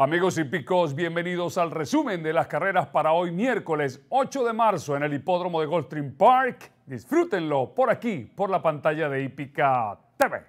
Amigos y picos, bienvenidos al resumen de las carreras para hoy miércoles 8 de marzo en el hipódromo de Goldstream Park. Disfrútenlo por aquí, por la pantalla de Hípica TV.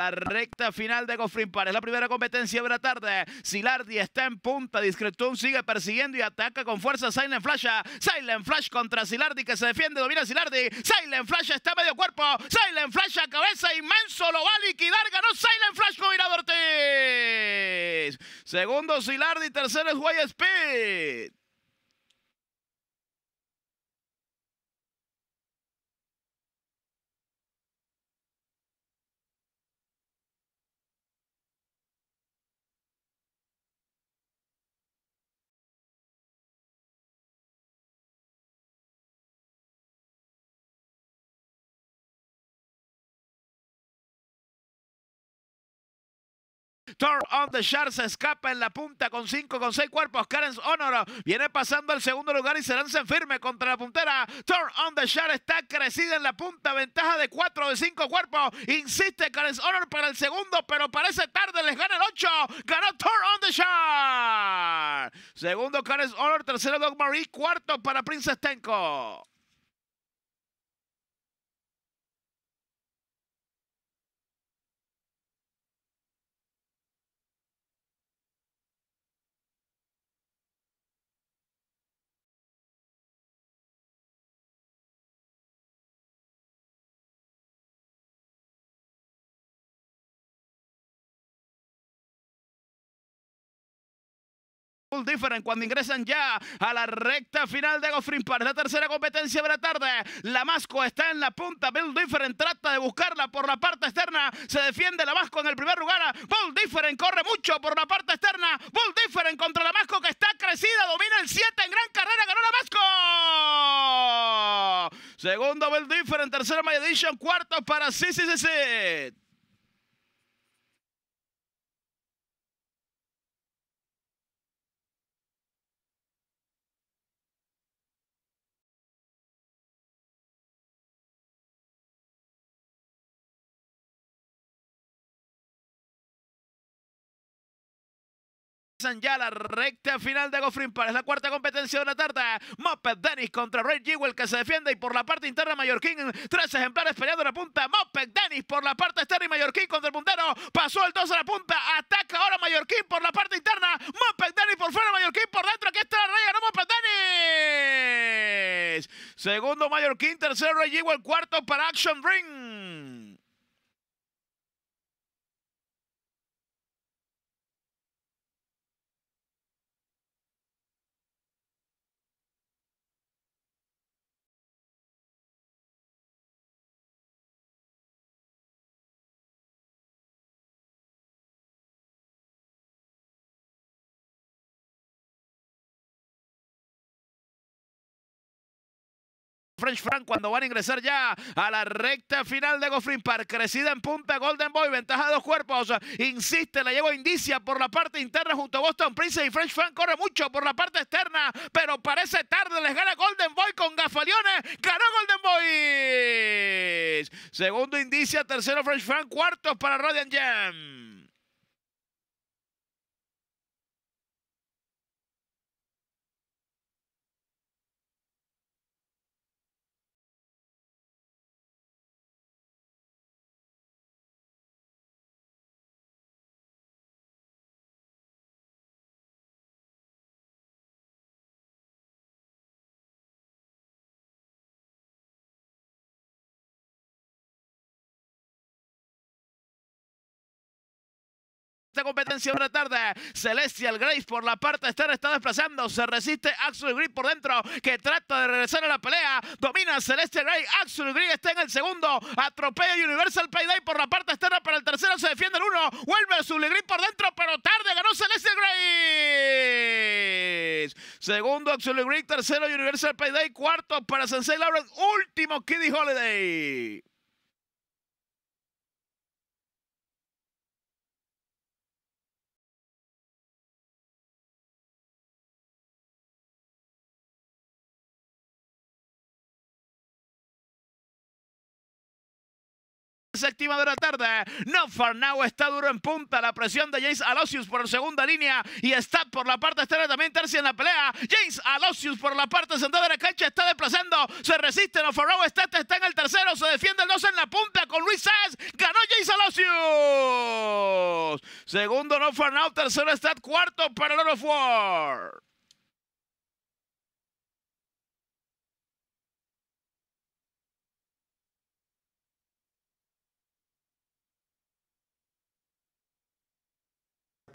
La recta final de Gofrin Par. Es la primera competencia de la tarde. Silardi está en punta. Discretón sigue persiguiendo y ataca con fuerza Silent Flash. Silent Flash contra Silardi que se defiende. Domina Silardi. Silent Flash está medio cuerpo. Silent Flash cabeza inmenso. Lo va a liquidar. Ganó Silent Flash con Segundo Silardi. Tercero es Way Speed. Thor on the Shard se escapa en la punta con 5, con 6 cuerpos. Karen's Honor viene pasando al segundo lugar y se lanza en firme contra la puntera. Thor on the Shard está crecida en la punta. Ventaja de 4 de 5 cuerpos. Insiste Karen's Honor para el segundo, pero parece tarde. Les gana el 8. Ganó Thor on the Shard. Segundo Karen's Honor, tercero Dog Marie, cuarto para Princess Tenko. Bull Different cuando ingresan ya a la recta final de Goffrin para La tercera competencia de la tarde. Lamasco está en la punta. Bill Different trata de buscarla por la parte externa. Se defiende Lamasco en el primer lugar. Bull Different corre mucho por la parte externa. Bull Different contra Lamasco que está crecida. Domina el 7 en gran carrera. Ganó Lamasco. Segundo Bill Different. tercera My Cuarto para sí, sí, sí, sí. ya la recta final de Gofrin para es la cuarta competencia de la tarde. Moped Dennis contra Ray Jewel que se defiende y por la parte interna Mallorquín. Tres ejemplares peleando en la punta. Moped Dennis por la parte externa y Mallorquín contra el puntero. Pasó el 2 a la punta. Ataca ahora Mallorquín por la parte interna. Moped Dennis por fuera, Mallorquín por dentro. Aquí está la raya, no Moped Dennis. Segundo Mallorquín, tercero Ray Jewel, cuarto para Action Ring. French Frank cuando van a ingresar ya a la recta final de Goffin Park. Crecida en punta Golden Boy, ventaja de dos cuerpos. Insiste, la lleva Indicia por la parte interna junto a Boston Prince y French Frank corre mucho por la parte externa, pero parece tarde. Les gana Golden Boy con Gafaliones. Ganó Golden Boy. Segundo Indicia, tercero French Frank, cuartos para Rodian Jam. competencia de tarde. Celestial Grace por la parte externa está desplazando. Se resiste Axel Green por dentro que trata de regresar a la pelea. Domina Celestial Grace. Axel Green está en el segundo. Atropella Universal Payday por la parte externa para el tercero. Se defiende el uno. Vuelve Axel Green por dentro, pero tarde ganó Celestial Grace. Segundo Axel Green, tercero Universal Payday, cuarto para Sensei Lawrence, último Kiddy Holiday. activa de la tarde. No Farnau está duro en punta. La presión de James Alosius por segunda línea y está por la parte externa también tercia en la pelea. James Alosius por la parte central de la cancha está desplazando. Se resiste. No Farnau está, está en el tercero. Se defiende el 2 en la punta con Luis Sáez. Ganó James Alosius. Segundo No Farnau. Tercero está cuarto para el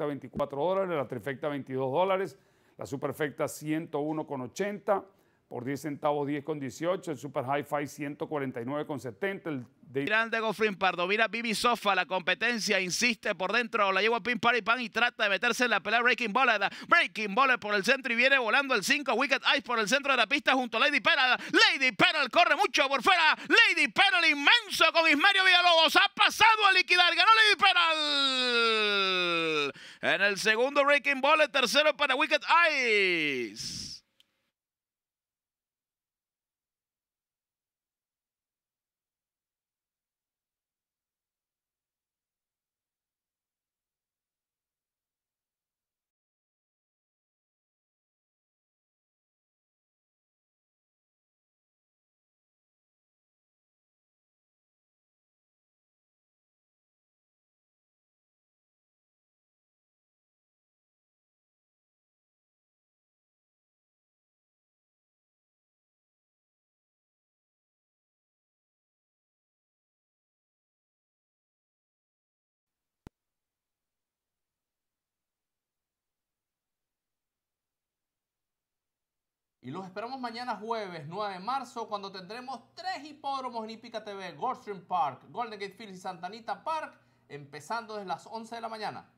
24 dólares, la trifecta 22 dólares, la superfecta 101,80, por 10 centavos 10 con 18, el super hi-fi 149,70, el de... Grande Goffrin Pardo, mira Bibi Sofa, la competencia insiste por dentro, la lleva a Pin Party Pan y trata de meterse en la pelea Breaking Ball, Breaking Ball por el centro y viene volando el 5, Wicked Ice por el centro de la pista junto a Lady Peral, Lady Peral corre mucho por fuera, Lady Peral inmenso con Ismario Villalobos, ha pasado a liquidar, ganó Lady Peral. En el segundo, ranking Ball. El tercero, para Wicked Eyes. Y los esperamos mañana jueves 9 de marzo cuando tendremos tres hipódromos en IPICA TV, Goldstream Park, Golden Gate Fields y Santanita Park, empezando desde las 11 de la mañana.